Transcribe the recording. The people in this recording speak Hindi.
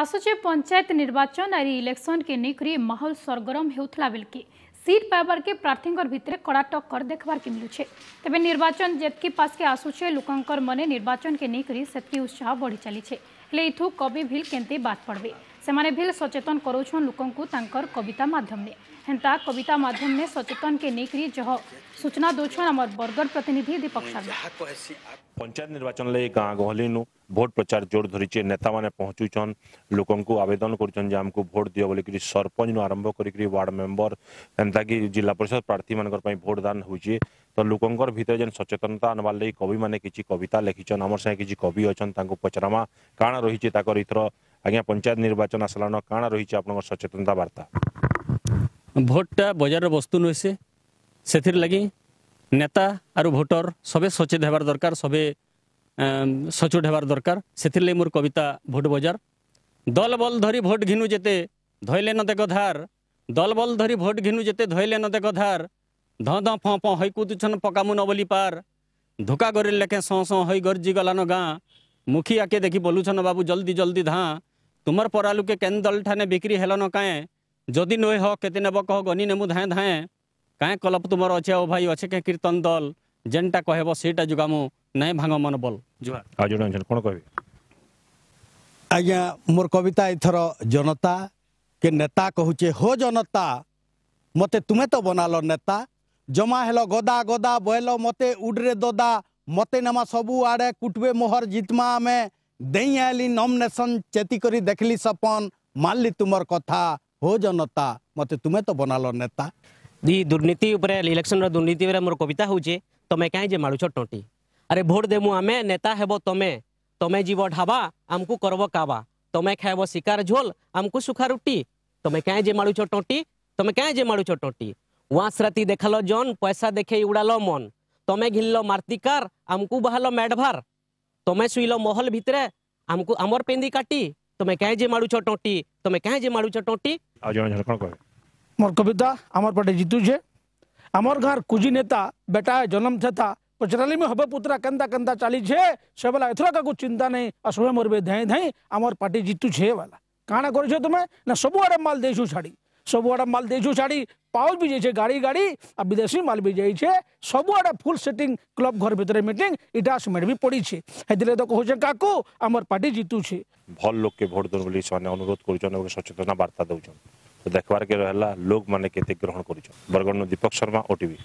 आसुचे पंचायत निर्वाचन और इलेक्शन के लेकर माहौल सरगरम होता बेलके सीट पाइबार के प्रार्थी भितर कड़ा टक्कर देखवार के मिलूचे तेज निर्वाचन जितकी पास के आसुचे लोकंर मन निर्वाचन के नहीं से उत्साह बढ़ी चली है कभी भी के बात पड़े से सचेतन करोछन लोकं कविता माध्यम हेन्ता कविता माध्यम सचेतन के नहीं करी जह सूचना दौन आम बरगढ़ प्रतिनिधि दीपक शर्मा पंचायत निर्वाचन ले गाँ गहली नु भोट प्रचार जोर धरीचे नेता मैंने पहुँचुचन लोक आवेदन करमक भोट दि बोल सरपंच नु आरंभ कर वार्ड मेम्बर एनता कि जिला परिषद प्रार्थी मान भोट दान हो तो लोकर भितर जेन सचेतनता आनबार कवि मैंने किसी कविता लिखिचन आम सा किसी कवि अच्छा पचरामा कण रही है इथर আজ্ঞা পঞ্চায়েত নির্বাচন আসলান কাণা রয়েছে আপনার সচেতনতা বার্তা ভোটটা বজারের বস্তু নয় সে সেথির লাগি নেতা আর ভোটর সবে সচেত হবার দরকার সবে সচোট হবার দরকার সেথির লাগি মোর কবিতা ভোট বজার দল বল ধরি ভোট ঘিনু যেতে ধইলে নদেক ধার দল বল ধরি ভোট ঘিনু যেতে ধইলে নদেক ধার ধ ধ ফ ফ হই কুদুছন পকামু নবলি পার ধোকা গরির লেখে স স হই গর্জি গলানো গাঁ মুখিয়াকে দেখি বলুছন বাবু জলদি জলদি ধাঁ ତୁମର ପରାଲୁକେ କେନ୍ ଦଲଠାନେ ବିକ୍ରି ହେଲନ କାଏଁ ଯଦି ନୁହେଁ ହ କେତେ ନେବ କହ ଗନି ନେମୁ ଧାଏଁ ଧାଏଁ କାଏଁ କଲପ ତୁମର ଅଛେ ଓ ଭାଇ ଅଛେ କେ କୀର୍ତ୍ତନ ଦଲ ଯେନ୍ଟା କହିବ ସେଇଟା ଯୋଗାମୁ ନାଇଁ ଭାଙ୍ଗ ମନ ବଲ ଜୁହାର ଆଉ ଜଣେ କ'ଣ କହିବି ଆଜ୍ଞା ମୋର କବିତା ଏଥର ଜନତା କେ ନେତା କହୁଛେ ହୋ ଜନତା ମୋତେ ତୁମେ ତ ବନାଲ ନେତା ଜମା ହେଲ ଗଦା ଗଦା ବଏଲ ମୋତେ ଉଡ଼ରେ ଦଦା ମୋତେ ନେମା ସବୁଆଡ଼େ କୁଟବେ ମୋହର ଜିତମା ଆମେ ଦେଇ ଆଇଲି ନମିନେସନ୍ ଚେତି କରି ଦେଖିଲି ସପନ ମାରିଲି ତୁମର କଥା ହୋ ଜନତା ମତେ ତୁମେ ତ ବନାଲ ନେତା ଦି ଦୁର୍ନୀତି ଉପରେ ଇଲେକ୍ସନର ଦୁର୍ନୀତି ଉପରେ ମୋର କବିତା ହଉଛେ ତମେ କାହିଁ ଯେ ମାଡ଼ୁଛ ଟଣ୍ଟି ଆରେ ଭୋଟ ଦେମୁ ଆମେ ନେତା ହେବ ତମେ ତମେ ଯିବ ଢାବା ଆମକୁ କରବ କାବା ତମେ ଖାଇବ ଶିକାର ଝୋଲ ଆମକୁ ସୁଖା ରୁଟି ତମେ କାହିଁ ଯେ ମାଡ଼ୁଛ ଟଣ୍ଟି ତମେ କାହିଁ ଯେ ମାଡ଼ୁଛ ଟଣ୍ଟି ୱାଁସ ରାତି ଦେଖାଲ ଜନ୍ ପଇସା ଦେଖେଇ ଉଡ଼ାଲ ମନ୍ ତମେ ଘିନଲ ମାର୍ତ୍ତିକାର ଆମକୁ ବାହାଲ ମ୍ୟାଡ଼ଭାର ତମେ ଶୁଇଲ ମହଲ ଭିତରେ ଆମକୁ ଆମର ପେନ୍ଦି କାଟି ତମେ କାହିଁ ଯେ ମାଡ଼ୁଛ ଟଣ୍ଟି ତମେ କାହିଁ ଯେ ମାଡ଼ୁଛ ଟଣ୍ଟି ଆଉ ଜଣେ ଜଣେ କ'ଣ କହିବେ ମୋର କବିତା ଆମର ପଟେ ଜିତୁଛେ ଆମର ଗାଁର କୁଜି ନେତା ବେଟା ଜନମ ଥେତା ପଚରାଲି ମୁଁ ହବ ପୁତରା କେନ୍ତା କେନ୍ତା ଚାଲିଛେ ସେ ବେଲା ଏଥର କାକୁ ଚିନ୍ତା ନାହିଁ ଆଉ ସବୁ ମୋର ବି ଧାଇଁ ଧାଇଁ ଆମର ପାର୍ଟି ଜିତୁଛେ ବେଲା କାଣା କରିଛ ତୁମେ ନା ସବୁଆଡ଼େ ମାଲ ଦେଇଛୁ ଛାଡ଼ି ସବୁଆଡ଼େ ମାଲ ଦେଇଛୁ ଛାଡ଼ି ପାଉଚ୍ ବି ଯାଇଛେ ଗାଡ଼ି ଗାଡ଼ି ଆଉ ବିଦେଶୀ ମାଲ ବି ଯାଇଛେ ସବୁଆଡ଼େ ଫୁଲ୍ ସିଟିଂ କ୍ଲବ୍ ଘର ଭିତରେ ମିଟିଂ ଇଟା ସିମେଣ୍ଟ ବି ପଡ଼ିଛେ ହେଥିଲାଗି ତ କହୁଛେ କାକୁ ଆମର ପାର୍ଟି ଜିତୁଛେ ଭଲ ଲୋକକେ ଭୋଟ ଦେଉନ୍ ବୋଲି ସେମାନେ ଅନୁରୋଧ କରୁଛନ୍ ଏବଂ ସଚେତନ ବାର୍ତ୍ତା ଦେଉଛନ୍ ଦେଖବାର୍କେ ରହିଲା ଲୋକମାନେ କେତେ ଗ୍ରହଣ କରୁଛନ୍ ବରଗଡ଼ର ଦୀପକ ଶର୍ମା ଓଟିଭି